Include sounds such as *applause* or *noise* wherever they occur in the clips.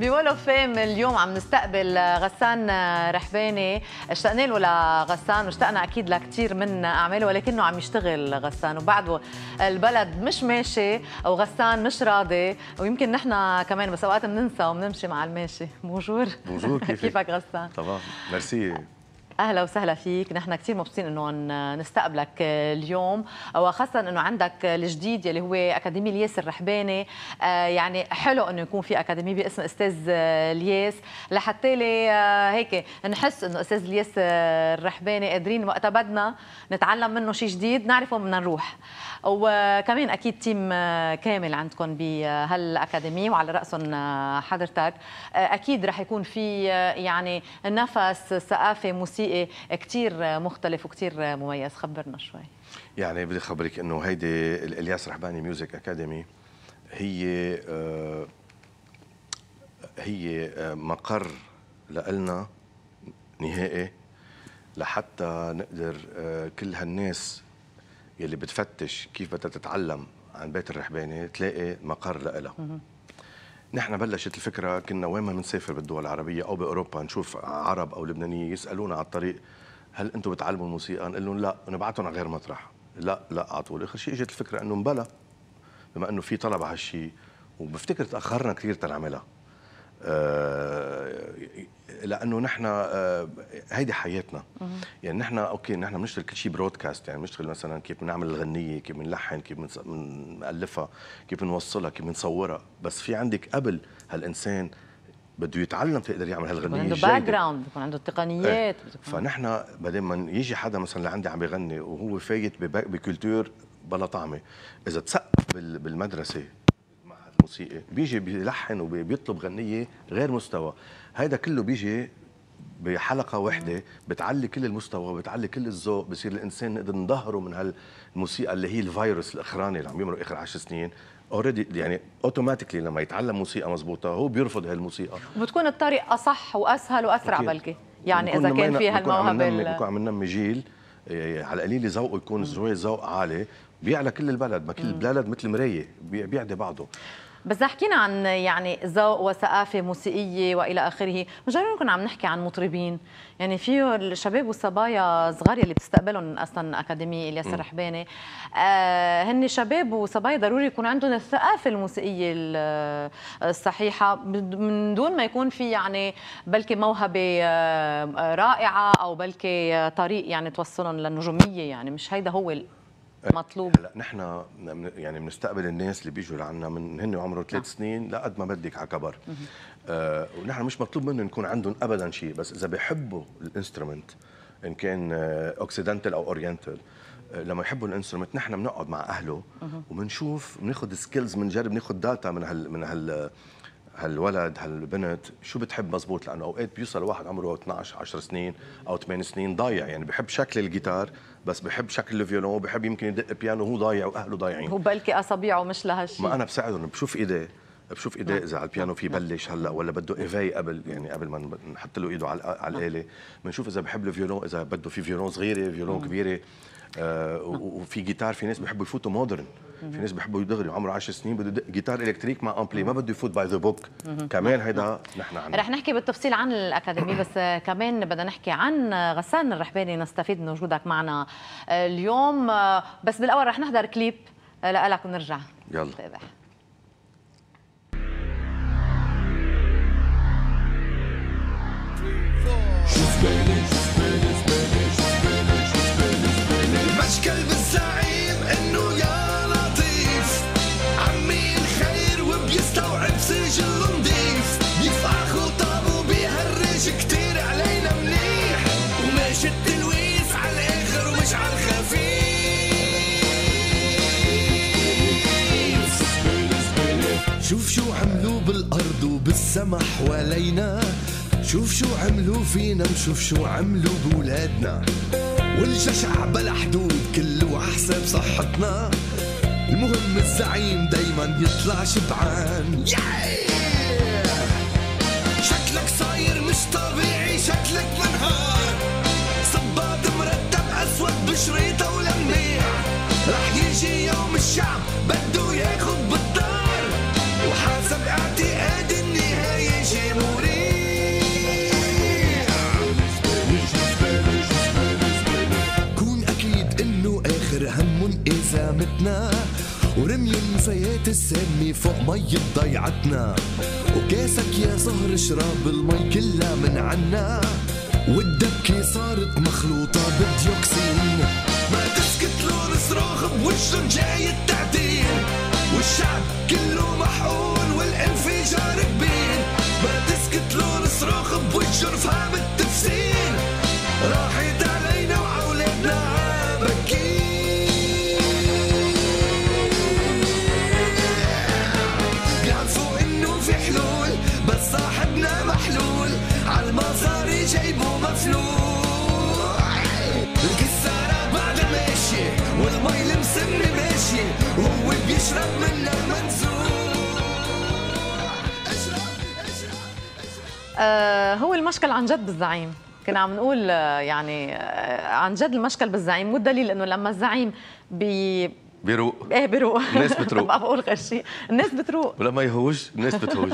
بول اوف فيم اليوم عم نستقبل غسان رحباني اشتقنا له لغسان واشتقنا اكيد لكثير من اعماله ولكنه عم يشتغل غسان وبعده البلد مش ماشي وغسان مش راضي ويمكن نحن كمان بس اوقات بننسى وبنمشي مع الماشي بونجور بونجور كيفك *laughs* كيفك غسان تمام ميرسي اهلا وسهلا فيك نحن كثير مبسوطين انه نستقبلك اليوم وخاصه انه عندك الجديد يلي هو اكاديمي الياس الرحباني آه، يعني حلو انه يكون في اكاديمي باسم استاذ الياس لحتى لي آه، هيك نحس انه استاذ الياس الرحباني قادرين وقتها بدنا نتعلم منه شيء جديد نعرفه بدنا نروح وكمان اكيد تيم كامل عندكم بهالاكاديمي وعلى راسهم آه، حضرتك اكيد رح يكون في يعني نفس ثقافه موسيقى بطريقه كثير مختلف وكثير مميز خبرنا شوي يعني بدي اخبرك انه هيدي الياس رحباني ميوزك اكاديمي هي آه، هي آه، مقر لنا نهائي لحتى نقدر آه، كل هالناس يلي بتفتش كيف بدها تتعلم عن بيت الرحباني تلاقي مقر لها نحن بلشت الفكره كنا وين ما بنسافر بالدول العربيه او باوروبا نشوف عرب او لبنانيه يسالونا على الطريق هل انتم بتعلموا الموسيقى؟ نقول لهم لا نبعتهم على غير مطرح لا لا على طول اخر شيء اجت الفكره انه مبلا بما انه في طلب على هالشيء وبفتكر تاخرنا كثير تنعملها آه، لانه نحن آه، هيدي حياتنا يعني نحن اوكي نحن بنشتغل كل شيء برودكاست يعني بنشتغل مثلا كيف بنعمل الغنيه كيف بنلحن كيف بنالفها كيف بنوصلها كيف بنصورها بس في عندك قبل هالانسان بده يتعلم تقدر يعمل هالغنيه عنده باك جراوند بكون عنده التقنيات ايه. فنحن بعدين ما يجي حدا مثلا لعندي عم بغني وهو فايت بكولتور بلا طعمه اذا تسقف بالمدرسه موسيقى بيجي بيلحن وبيطلب غنيه غير مستوى هيدا كله بيجي بحلقه واحده بتعلي كل المستوى وبتعلي كل الذوق بصير الانسان نقدر نظهره من هالموسيقى اللي هي الفيروس الاخراني اللي عم يمرق اخر 10 سنين اوريدي يعني اوتوماتيكلي لما يتعلم موسيقى مزبوطة هو بيرفض هالموسيقى وبتكون الطريقه صح واسهل واسرع بلكي يعني اذا كان في هالموهبه بنكون عم ننمي جيل إيه، على القليل ذوقه يكون ذوق عالي بيعلى كل البلد ما كل البلد مثل مرايه بيعدي بعضه بس حكينا عن يعني ذوق وثقافه موسيقيه والى اخره مجرد نكون عم نحكي عن مطربين يعني في الشباب والصبايا صغار اللي بتستقبلهم اصلا اكاديميه الياس الرحباني آه هن شباب وصبايا ضروري يكون عندهم الثقافه الموسيقيه الصحيحه من دون ما يكون في يعني بلكي موهبه آه، رائعه او بلكي طريق يعني توصلهم للنجوميه يعني مش هيدا هو مطلوب هلا نحن يعني بنستقبل الناس اللي بيجوا لعنا من هن عمره ثلاث نعم. سنين لقد ما بدك على كبر آه ونحن مش مطلوب منهم يكون عندهم ابدا شيء بس اذا بيحبوا الانسترومنت ان كان آه، اوكسيدنتال او اورينتال آه، لما يحبوا الانسترومنت نحن بنقعد مع اهله وبنشوف بناخذ سكيلز بنجرب ناخذ داتا من هال من هال هالولد هالبنت شو بتحب مزبوط لانه اوقات بيوصل واحد عمره 12 10 سنين او 8 سنين ضايع يعني بحب شكل الجيتار بس بحب شكل الفيولون بحب يمكن يدق بيانو هو ضايع واهله ضايعين هو بلكي اصابيعه مش لهالشيء ما انا بساعدهم بشوف ايديه بشوف ايديه نعم. اذا على البيانو في بلش هلا ولا بده ايفاي قبل يعني قبل ما نحط له ايده على على الاله بنشوف اذا بحب الفيولون اذا بده في فيولون صغيره فيولون نعم. كبيره آه وفي جيتار في ناس بيحبوا يفوتوا مودرن في ناس بيحبوا يدغري عمره 10 سنين بده جيتار الكتريك مع امبلي ما بده يفوت باي ذا بوك كمان هيدا نحن عنه رح نحكي بالتفصيل عن الاكاديميه بس آه، كمان بدنا نحكي عن آه، غسان الرحباني نستفيد من وجودك معنا آه، اليوم بس بالاول رح نحضر كليب لك ونرجع يلا تابع. طيب. نفكروا فينا وشوف شو عملوا بولادنا والجشع بلا حدود كله حساب صحتنا المهم الزعيم دايما يطلع شبعان شكلك صاير مش طبيعي شكلك منهار صباط مرتب اسود بشريطه كفايات السامي فوق مي ضيعتنا وكاسك يا زهر شراب المي كلها من عنا والدبكة صارت مخلوطة بالديوكسين ما تسكت لون صراخ بوجه آه، هو المشكل عن جد بالزعيم كنا عم نقول آه، يعني آه، عن جد المشكل بالزعيم والدليل انه لما الزعيم بي بيروق ايه بيروق الناس بتروق *laughs* ما بقول غير شيء الناس بتروق ولما يهوج الناس بتهوج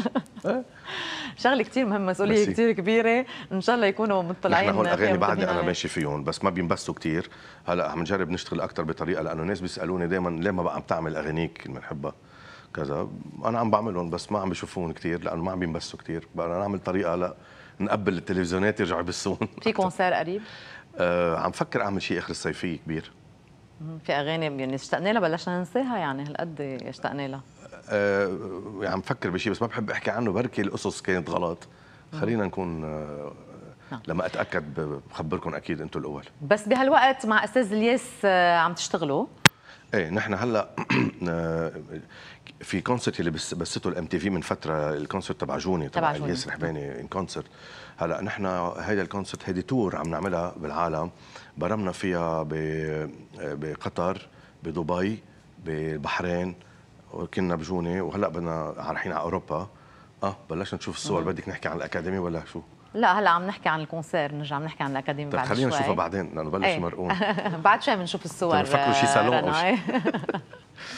*laughs* شغله كثير مهمه مسؤوليه كثير كبيره ان شاء الله يكونوا مطلعين نحن هون اغاني بعدي انا ماشي فيهم بس ما بينبسطوا كثير هلا عم نجرب نشتغل اكثر بطريقه لانه الناس بيسالوني دائما ليه ما بقى عم تعمل اغانيك اللي بنحبها كذا انا عم بعملهم بس ما عم بشوفون كثير لانه ما عم بينبسطوا كثير بقى نعمل طريقه لا نقبل التلفزيونات يرجعوا يبسون في *laughs* كونسير قريب آه عم فكر اعمل شيء اخر الصيفيه كبير في اغاني يعني اشتقنا لها بلشنا ننساها يعني هالقد اشتقنا لها أه يعني عم فكر بشيء بس ما بحب احكي عنه بركي القصص كانت غلط خلينا نكون أه نعم. لما اتاكد بخبركم اكيد انتم الاول بس بهالوقت مع استاذ الياس أه، عم تشتغلوا ايه نحن هلا *clears throat* آه، في كونسرت اللي بثته الام تي في من فتره الكونسرت تبع جوني تبع الياس حباني ان كونسرت هلا نحن هيدا الكونسرت هيدي تور عم نعملها بالعالم برمنا فيها بقطر بدبي بالبحرين كنا بجوني وهلا بدنا رايحين على اوروبا اه بلشنا نشوف الصور بدك نحكي عن الاكاديمي ولا شو لا هلا عم نحكي عن الكونسير نرجع عم نحكي عن الاكاديمي طيب، بعد خلينا نشوفها بعدين لانه بلش ايه. مرقون *laughs* بعد شوي بنشوف الصور طيب، بفكروا شي سالون او شي آه،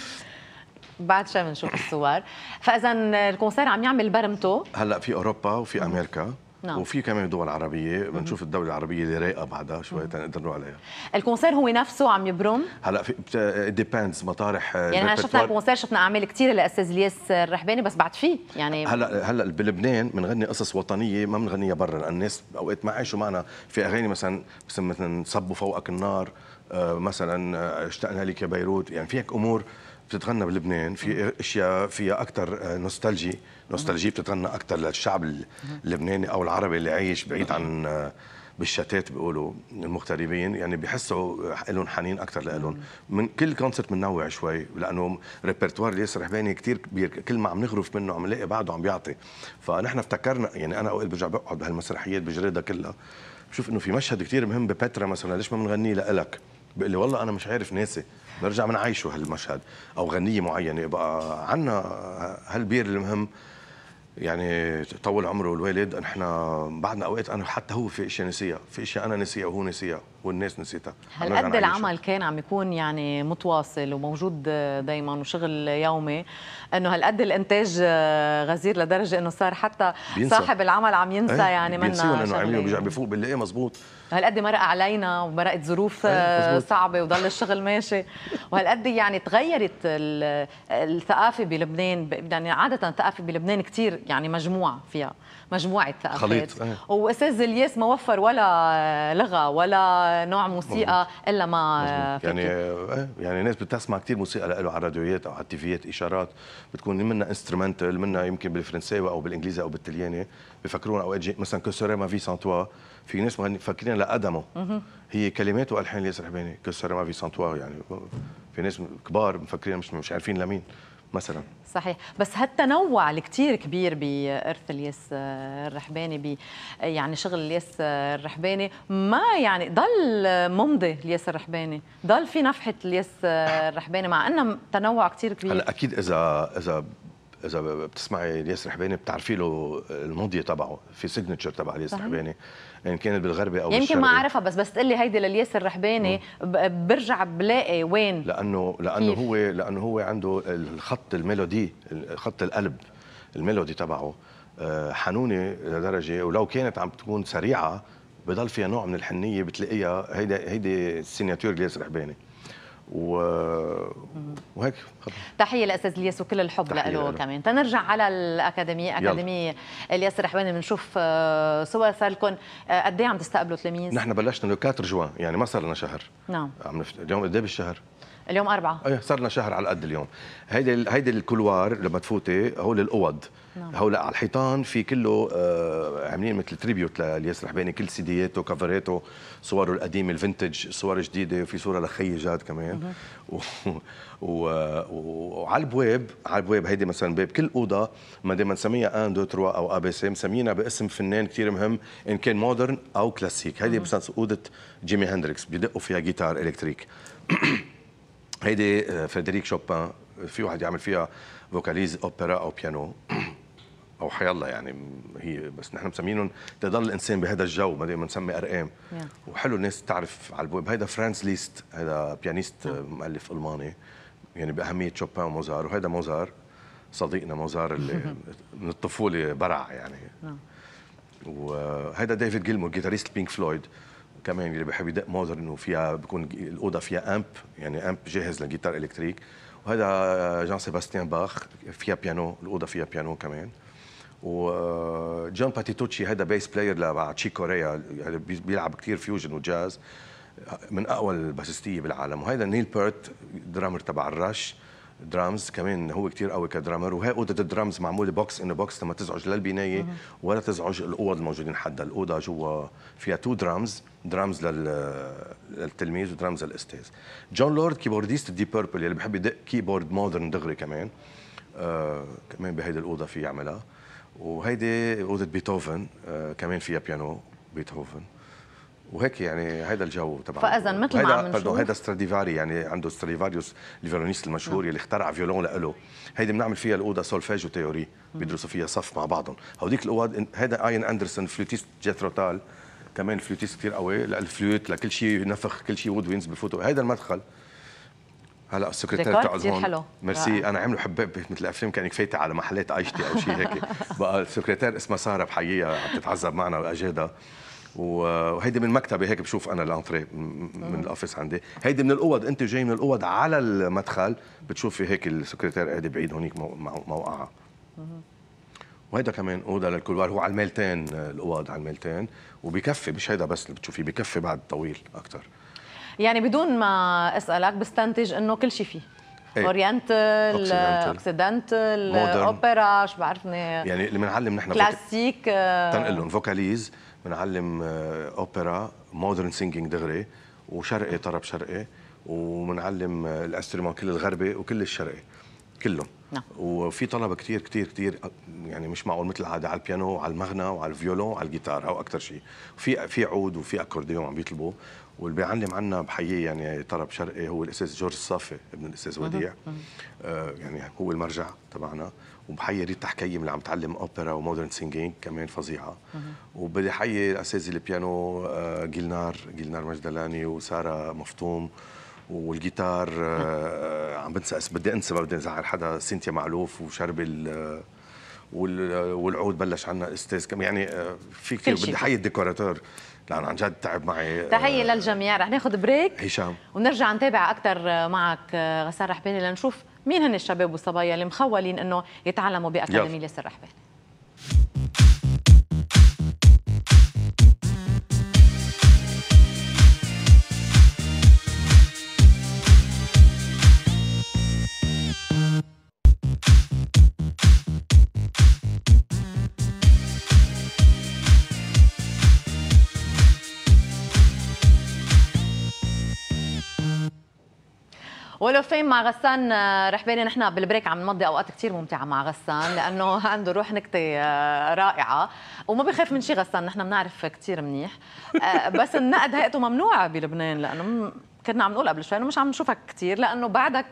*laughs* بعد شوي بنشوف الصور فاذا الكونسير عم يعمل برمته هلا في اوروبا وفي امريكا نعم. وفي كمان دول عربيه بنشوف الدوله العربيه اللي رايقه بعدها شوي تنقدر نروح عليها الكونسير هو نفسه عم يبرم هلا في ديبيندز مطارح يعني انا شفنا الكونسير شفنا اعمال كثيره للاستاذ الياس الرحباني بس بعد في يعني هلا هلا بلبنان بنغني قصص وطنيه ما بنغنيها برا لان الناس اوقات ما عاشوا معنا في اغاني مثلا مثلا صبوا فوقك النار آه، مثلا آه، اشتقنا لك يا بيروت يعني في هيك امور بتتغنى بلبنان في اشياء فيها اكثر آه، نوستالجي نوستالجيه بتتغنى اكثر للشعب اللبناني او العربي اللي عايش بعيد عن آه، بالشتات بيقولوا المغتربين يعني بحسوا لهم حنين اكثر لهم من كل كونسرت بننوع شوي لانه ريبرتوار ياسر حباني كثير كبير كل ما عم نغرف منه عم نلاقي بعده عم بيعطي فنحن افتكرنا يعني انا اوقات برجع بقعد بهالمسرحيات بجريدها كلها بشوف انه في مشهد كثير مهم ببترا مثلا ليش ما بنغنيه لإلك؟ بقول لي والله انا مش عارف ناسي برجع بنعيشه هالمشهد او غنيه معينه بقى عندنا هالبير المهم يعني طول عمره الوالد نحن بعدنا اوقات انا حتى هو في اشياء نسيها في اشياء انا نسيها وهو نسيها والناس نسيتها هل قد العمل كان عم يكون يعني متواصل وموجود دائما وشغل يومي انه هل قد الانتاج غزير لدرجه انه صار حتى بينسى. صاحب العمل عم ينسى ايه؟ يعني منا انه عاملين بيرجع يعني؟ بيفوق بنلاقيه مزبوط هل قد مرق علينا ومرقت ظروف إيه، صعبه وضل الشغل ماشي وهل قد يعني تغيرت الثقافه بلبنان يعني عاده الثقافه بلبنان كثير يعني مجموعه فيها مجموعه ثقافات خليط إيه. واستاذ الياس ما وفر ولا لغه ولا نوع موسيقى مزبوط. الا ما يعني آه، يعني ناس بتسمع كثير موسيقى له على الراديويات او على التيفيات اشارات بتكون منها انسترومنتال منها يمكن بالفرنساوي او بالانجليزي او بالتلياني بفكرون اوقات مثلا كوسوري ما في سان توا في ناس مفكرين لقدمه هي كلمات والحان ياسر حباني كوسوري ما في سان توا يعني في ناس كبار مفكرين مش مش عارفين لمين مثلا صحيح بس هالتنوع الكتير كبير بارث الياس الرحباني ب يعني شغل الياس الرحباني ما يعني ضل ممضي الياس الرحباني ضل في نفحه الياس الرحباني مع انه تنوع كتير كبير هلا اكيد اذا اذا اذا بتسمعي الياس رحباني بتعرفي له الماضي تبعه في سيجنتشر تبع الياس رحباني ان يعني كانت بالغربي او يمكن ما اعرفها بس بس تقلي هيدي للياس الرحباني برجع بلاقي وين لانه لانه كيف؟ هو لانه هو عنده الخط الميلودي خط القلب الميلودي تبعه آه، حنونه لدرجه ولو كانت عم تكون سريعه بضل فيها نوع من الحنيه بتلاقيها هيدي هيدي السيناتور الياس رحباني و... وهيك تحيه للاستاذ الياس وكل الحب له كمان تنرجع على الاكاديميه اكاديميه الياس الرحباني بنشوف آه، صور صار آه، قد ايه عم تستقبلوا تلاميذ؟ نحن بلشنا لو 4 جوان يعني ما صار لنا شهر نعم عم نف... اليوم قد ايه بالشهر؟ اليوم أربعة ايه صار لنا شهر على قد اليوم هيدي هيدي الكلوار لما تفوتي هول الأوض نعم. هول على الحيطان في كله آه عاملين مثل تريبيوت لياسر حباني كل سيدياته كفراته صوره القديمه الفنتج صور جديده وفي صوره لخيي جاد كمان *laughs* و... و... وعلى البواب على البواب هيدي مثلا باب كل اوضه ما دائما نسميها ان دو تروا او ا بي سي مسمينها باسم فنان كثير مهم ان كان مودرن او كلاسيك هيدي مثلا اوضه جيمي هندريكس بدقوا فيها جيتار الكتريك *clears throat* هيدي آه، فريدريك شوبان آه، في واحد يعمل فيها فوكاليز اوبرا او بيانو *clears throat* او حيالله يعني هي بس نحن مسمينهم تضل الانسان بهذا الجو ما بنسمي ارقام yeah. وحلو الناس تعرف على البواب هيدا فرانس ليست هيدا بيانيست آه، مؤلف الماني يعني باهميه شوبان وموزار وهيدا موزار صديقنا موزار اللي *laughs* من الطفوله برع يعني وهيدا ديفيد جيلمور جيتاريست بينك فلويد كمان اللي بحب يدق موزر انه فيها بكون الاوضه فيها امب يعني امب جاهز للجيتار الكتريك وهذا جان سيباستيان باخ فيها بيانو الاوضه فيها بيانو كمان وجون آه، باتيتوتشي هذا بيس بلاير لبع تشي كوريا يعني بيلعب كثير فيوجن وجاز من اقوى الباسستيه بالعالم وهذا نيل بيرت درامر تبع الرش درامز كمان هو كتير قوي كدرامر وهي اوضه الدرامز معموله بوكس ان بوكس لما تزعج لا البنايه ولا تزعج الاوض الموجودين حدا الاوضه جوا فيها تو درامز درامز للتلميذ ودرامز للاستاذ جون لورد كيبورديست دي بيربل اللي بحب يدق كيبورد مودرن دغري كمان آه كمان بهيدي الاوضه في يعملها وهيدي اوضه بيتهوفن آه كمان فيها بيانو بيتهوفن وهيك يعني هذا الجو تبع فاذا مثل ما عم نشوف هذا ستراديفاري يعني عنده ستراديفاريوس الفيرونيست المشهور يلي اخترع فيولون لإله هيدي بنعمل فيها الاوضه سولفيج وتيوري بيدرسوا فيها صف مع بعضهم هوديك الاوض هذا اين اندرسون فلوتيست تال كمان فلوتيست كثير قوي للفلوت لكل شيء نفخ كل شيء وود وينز بفوتوا هذا المدخل هلا السكرتير تبعه هون حلو. ميرسي انا عامله حباب مثل الافلام كانك فايته على محلات عيشتي او شيء هيك *laughs* بقى السكرتير اسمها ساره بحقيقه عم تتعذب معنا واجادها وهيدي من مكتبي هيك بشوف انا الانتري من الاوفيس عندي هيدي من الاوض انت جاي من الاوض على المدخل بتشوفي هيك السكرتير قاعده بعيد هونيك موقعها وهيدا كمان اوضه للكلوار هو على الميلتين آه، الاوض على الميلتين وبكفي مش هيدا بس اللي بتشوفيه بكفي بعد طويل اكثر يعني بدون ما اسالك بستنتج انه كل شيء فيه إيه. اورينتال اوكسيدنتال اوبرا شو بعرفني يعني اللي بنعلم نحن كلاسيك آه. تنقلهم فوكاليز بنعلم آه، اوبرا مودرن سينجينج دغري وشرقي طرب شرقي وبنعلم الاستريمون آه، كل الغربي وكل الشرقي كلهم نعم. وفي طلبه كثير كثير كثير آه، يعني مش معقول مثل العاده على البيانو وعلى المغنى وعلى الفيولون وعلى الجيتار هو اكثر شيء في في عود وفي اكورديون عم بيطلبوا واللي بيعلم عنا بحيي يعني طرب شرقي هو الاستاذ جورج الصافي ابن الاستاذ وديع آه يعني هو المرجع تبعنا وبحيي ريتا حكيم اللي عم تعلم اوبرا ومودرن سينجينج كمان فظيعه وبدي احيي اساتذه البيانو آه، جيلنار جيلنار مجدلاني وساره مفطوم والجيتار آه، آه، عم بنسى بدي انسى ما بدي ازعل حدا سنتيا معلوف وشربل والعود بلش عنا استاذ يعني في كثير بدي احيي الديكوراتور لان عن جد تعب معي تحيه للجميع رح ناخذ بريك هشام ونرجع نتابع اكثر معك غسان رحباني لنشوف مين هن الشباب والصبايا اللي مخولين انه يتعلموا باكاديميه ياسر رحبه ولو فيم مع غسان آه، رحباني نحن بالبريك عم نمضي اوقات كثير ممتعه مع غسان لانه *laughs* عنده روح نكته آه، رائعه وما بخاف من شيء غسان نحن بنعرف كثير منيح آه، بس النقد هيئته ممنوعه بلبنان لانه كنا عم نقول قبل شوي انه مش عم نشوفك كثير لانه بعدك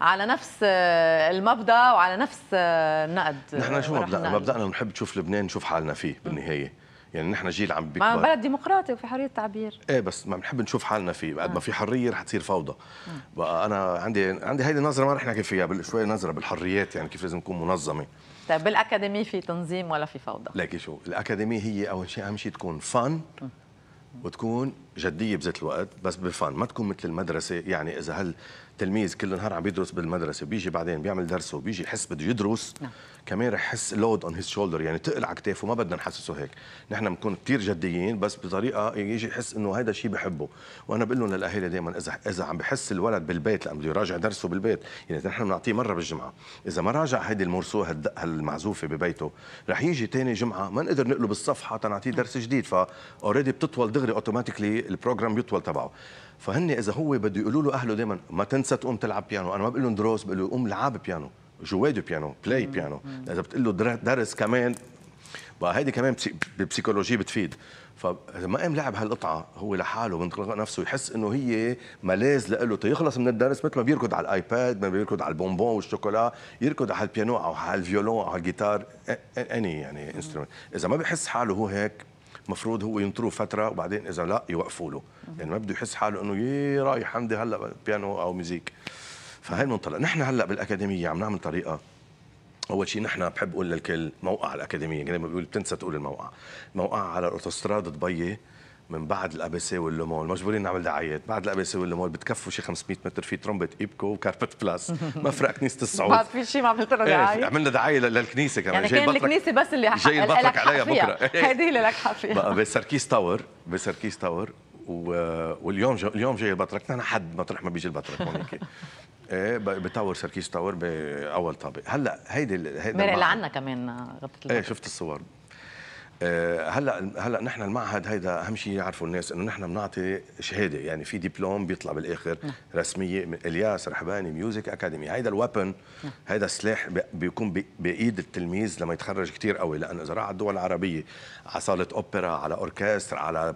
على نفس المبدا وعلى نفس النقد نحن شو مبدانا؟ مبدانا بنحب نشوف لبنان نشوف حالنا فيه بالنهايه يعني نحن جيل عم بيكبر بلد ديمقراطي وفي حريه تعبير ايه بس ما بنحب نشوف حالنا فيه قد ما آه. في حريه رح تصير فوضى آه. بقى انا عندي عندي هيدي النظره ما رح نحكي فيها شوي نظره بالحريات يعني كيف لازم تكون منظمه طيب بالاكاديمي في تنظيم ولا في فوضى؟ لكن شو الاكاديمي هي اول شيء اهم شيء تكون فن آه. وتكون جديه بذات الوقت بس بفان ما تكون مثل المدرسه يعني اذا هل تلميذ كل نهار عم يدرس بالمدرسه بيجي بعدين بيعمل درسه وبيجي يحس بده يدرس نعم. كمان رح يحس لود اون هيز شولدر يعني تقل على كتافه ما بدنا نحسسه هيك نحن بنكون كثير جديين بس بطريقه يجي يحس انه هذا الشيء بحبه وانا بقول لهم للاهالي دائما اذا اذا عم بحس الولد بالبيت لانه بده يراجع درسه بالبيت يعني نحن بنعطيه مره بالجمعه اذا ما راجع هيدي المرسوه هالمعزوفه ببيته رح يجي ثاني جمعه ما نقدر نقلب الصفحه تنعطيه درس جديد فاوريدي بتطول دغري اوتوماتيكلي البروجرام يطول تبعه فهن اذا هو بده يقولوا له اهله دائما ما تنسى تقوم تلعب بيانو انا ما بقول لهم دروس بقول له قوم العب بيانو جوي دو بيانو بلاي بيانو اذا بتقول له درس كمان بقى هيدي كمان بسيكولوجي بتفيد فاذا ما قام لعب هالقطعه هو لحاله من نفسه يحس انه هي ملاذ له تيخلص طيب من الدرس مثل ما بيركض على الايباد ما بيركض على البونبون والشوكولا يركض على البيانو او على الفيولون او على الجيتار اني يعني انسترومنت اذا ما بحس حاله هو هيك المفروض هو ينطروه فتره وبعدين اذا لا يوقفوا له يعني ما بده يحس حاله انه رايح حمدي هلا بيانو او ميوزيك فهي المنطلق نحن هلا بالاكاديميه عم نعمل طريقه اول شيء نحن بحب اقول للكل موقع الاكاديميه يعني ما بيقول بتنسى تقول الموقع موقع على الاوتوستراد دبي من بعد الابيسي واللومول مجبورين نعمل دعايات بعد الابيسي واللومول بتكفوا شي 500 متر في ترومبت ايبكو وكاربت بلاس *laughs* مفرق كنيسه الصعود بعد في شي ما عملت له إيه، دعايه ايه عملنا دعايه للكنيسه كمان يعني جاي كان الكنيسه بس اللي حق جاي البطرك عليها بكره إيه. *laughs* هيدي اللي لك حق فيها بسركيس تاور بسركيس تاور واليوم جو اليوم جاي البطرك نحن حد مطرح ما بيجي البطرك هونيك *laughs* ايه بتاور سركيس تاور باول طابق هلا هيدي هيدي مرق لعنا كمان غرفه ايه شفت الصور آه، هلا هلا نحن المعهد هيدا اهم شيء يعرفوا الناس انه نحن بنعطي شهاده يعني في دبلوم بيطلع بالاخر نعم. رسميه من الياس رحباني ميوزك اكاديمي هيدا الويبن نعم. هيدا السلاح بيكون بايد التلميذ لما يتخرج كثير قوي لانه اذا راح على الدول العربيه على صاله اوبرا على اوركستر على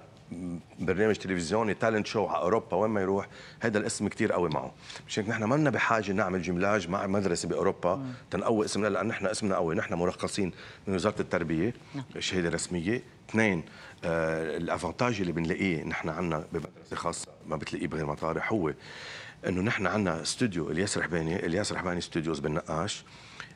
برنامج تلفزيوني تالنت شو على اوروبا وين ما يروح هذا الاسم كثير قوي معه مشان هيك نحن ما لنا بحاجه نعمل جملاج مع مدرسه باوروبا تنقوي اسمنا لان نحن اسمنا قوي نحن مرخصين من وزاره التربيه نعم. شهاده رسميه اثنين آه الافونتاج اللي بنلاقيه نحن عندنا بمدرسه خاصه ما بتلاقيه بغير مطارح هو انه نحن عندنا استوديو الياس رحباني الياس رحباني ستوديوز بالنقاش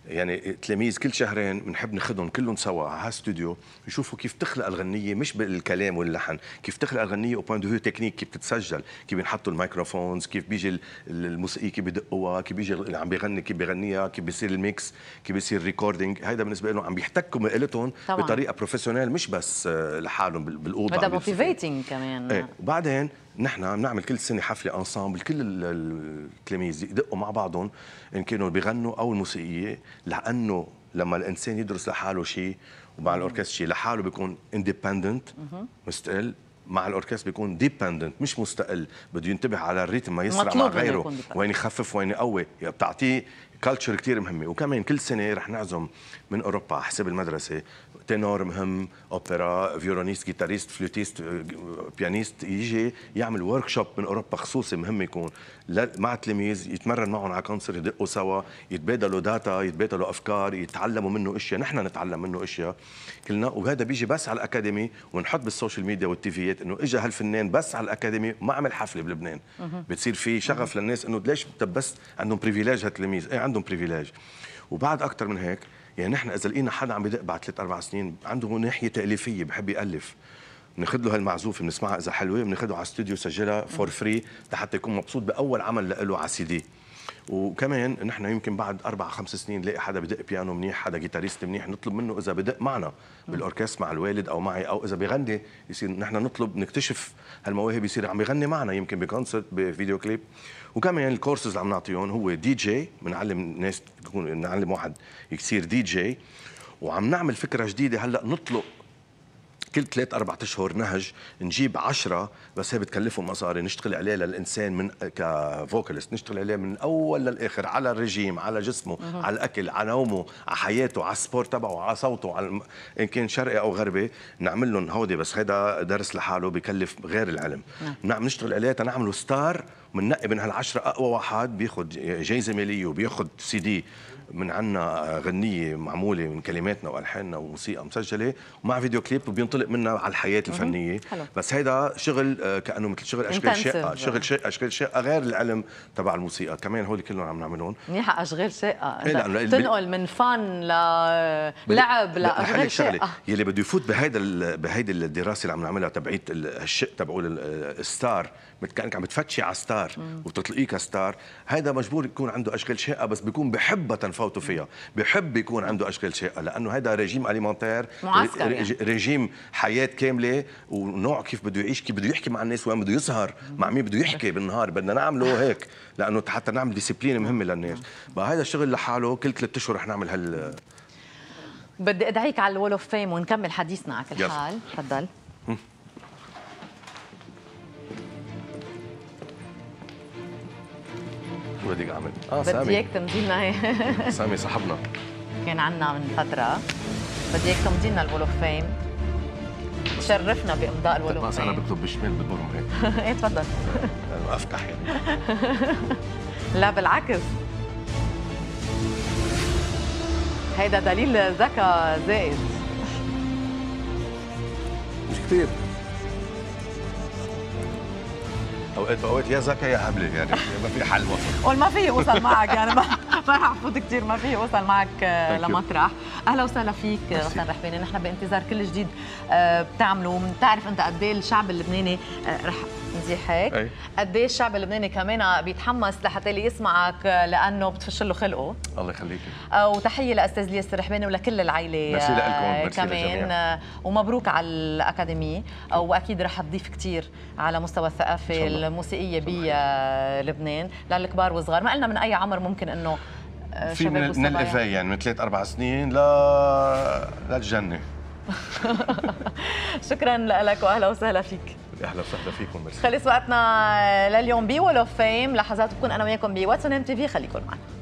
يعني تلاميذ كل شهرين بنحب ناخذهم كلهم سوا على استوديو يشوفوا كيف تخلق الغنيه مش بالكلام واللحن كيف تخلق الغنيه او بوان دو تكنيك كيف بتتسجل كيف بينحطوا الميكروفونز كيف بيجي الموسيقي كيف بدقوها كيف بيجي اللي عم بيغني كيف بيغنيها كيف بيصير الميكس كيف بيصير ريكوردينج هيدا بالنسبه لهم عم بيحتكوا مقلتهم بطريقه بروفيشنال مش بس آه، لحالهم بالأوضة هذا موتيفيتنج كمان ايه وبعدين نحن عم نعمل كل سنه حفله انسامبل كل التلاميذ يدقوا مع بعضهم ان كانوا بيغنوا او الموسيقيه لانه لما الانسان يدرس لحاله شيء ومع الاوركسترا شيء لحاله بيكون اندبندنت مستقل مع الاوركسترا بيكون ديبندنت مش مستقل بده ينتبه على الريتم ما يسرع مع غيره وين يخفف وين يقوي يعني بتعطيه كلتشر كثير مهمه وكمان كل سنه رح نعزم من اوروبا حسب المدرسه تنور مهم اوبرا فيورونيست جيتاريست فلوتيست آه، آه، بيانيست يجي يعمل ورك شوب من اوروبا خصوصي مهم يكون مع تلاميذ يتمرن معهم على كونسر يدقوا سوا يتبادلوا داتا يتبادلوا افكار يتعلموا منه اشياء نحن نتعلم منه اشياء كلنا وهذا بيجي بس على الاكاديمي ونحط بالسوشيال ميديا والتيفيات انه اجى هالفنان بس على الاكاديمي ما عمل حفله بلبنان بتصير في شغف للناس انه ليش بس عندهم بريفيليج هالتلاميذ ايه عندهم بريفيليج وبعد اكثر من هيك يعني نحن اذا لقينا حدا عم يدق بعد ثلاث اربع سنين عنده ناحيه تاليفيه بحب يالف بناخذ له هالمعزوفه بنسمعها اذا حلوه بناخذه على استوديو سجلها فور فري لحتى يكون مبسوط باول عمل له على سي دي وكمان نحن يمكن بعد اربع خمس سنين نلاقي حدا بدق بيانو منيح حدا جيتاريست منيح نطلب منه اذا بدق معنا بالاوركسترا مع الوالد او معي او اذا بغني يصير نحن نطلب نكتشف هالمواهب يصير عم يغني معنا يمكن بكونسرت بفيديو كليب وكمان الكورسز اللي عم نعطيهم هو دي جي بنعلم ناس تكون نعلم واحد يصير دي جي وعم نعمل فكره جديده هلا نطلق كل ثلاث أربع أشهر نهج نجيب عشرة بس هي بتكلفهم مصاري نشتغل عليه للإنسان من كفوكاليست نشتغل عليه من أول للآخر على الرجيم على جسمه مه. على الأكل على نومه على حياته على السبور تبعه على صوته على الم... إن كان شرقي أو غربي نعمل لهم هودي بس هذا درس لحاله بكلف غير العلم نعم, نعم، نشتغل عليه تنعمله ستار بننقي من هالعشرة أقوى واحد بياخذ جايزة مالية وبياخذ سي دي من عنا غنيه معموله من كلماتنا والحاننا وموسيقى مسجله ومع فيديو كليب وبينطلق منها على الحياه الفنيه حلو. بس هيدا شغل آه، كانه مثل شغل أشغال شقه شغل شقه أشغال شقه غير العلم تبع الموسيقى كمان هول كلهم عم نعملهم منيحه اشغال شقه إيه تنقل من فن للعب لاشغال شقه يلي بده يفوت بهيدا بهيدي الدراسه اللي عم نعملها تبعيت الشق تبعه الستار آه، كانك عم تفتشي على ستار وبتطلقيه كستار هذا مجبور يكون عنده أشغال شقه بس بيكون بحبها تنفع فوتوا فيها بحب يكون عنده اشكال شيء لانه هذا ريجيم اليمونتير معسكر يعني. ريجيم حياه كامله ونوع كيف بده يعيش كيف بده يحكي مع الناس وين بده يسهر مع مين بده يحكي بالنهار بدنا نعمله هيك لانه حتى نعمل ديسيبلين مهمه للناس هذا الشغل لحاله كل ثلاث اشهر رح نعمل هال بدي ادعيك على الول اوف فيم ونكمل حديثنا على كل حال تفضل وديك عمل اه سامي بدي اياك تمضي لنا *laughs* سامي صاحبنا كان عنا من فتره بدي اياك تمضي لنا الول اوف فيم تشرفنا بامضاء الول اوف فيم انا بكتب بالشمال بضرهم هيك *laughs* ايه تفضل افتح يعني *laughs* لا بالعكس هيدا دليل ذكاء زائد مش كثير اوقات اوقات يا زكا يا هبله يعني ما في حل وسط والما في يوصل معك يعني ما رح عفوت كثير ما فيه اوصل معك آه، لمطرح اهلا وسهلا فيك غسان رحباني نحن بانتظار كل جديد آه، بتعمله بتعرف انت قد ايه الشعب اللبناني آه، رح نزيح هيك قد ايه الشعب اللبناني كمان بيتحمس لحتى اللي يسمعك لانه بتفش له خلقه الله يخليك وتحيه لاستاذ لياس الرحباني ولكل العائله كمان ومبروك على الاكاديميه واكيد رح تضيف كثير على مستوى الثقافه الموسيقيه بلبنان للكبار والصغار ما قلنا من اي عمر ممكن انه آه، في من, من الافيه يعني من ثلاث اربع سنين ل للجنه *laughs* شكرا لك واهلا وسهلا فيك اهلا وسهلا فيكم ميرسي خلص وقتنا لليوم بي اوف فيم لحظات بكون انا وياكم ام تي في خليكم معنا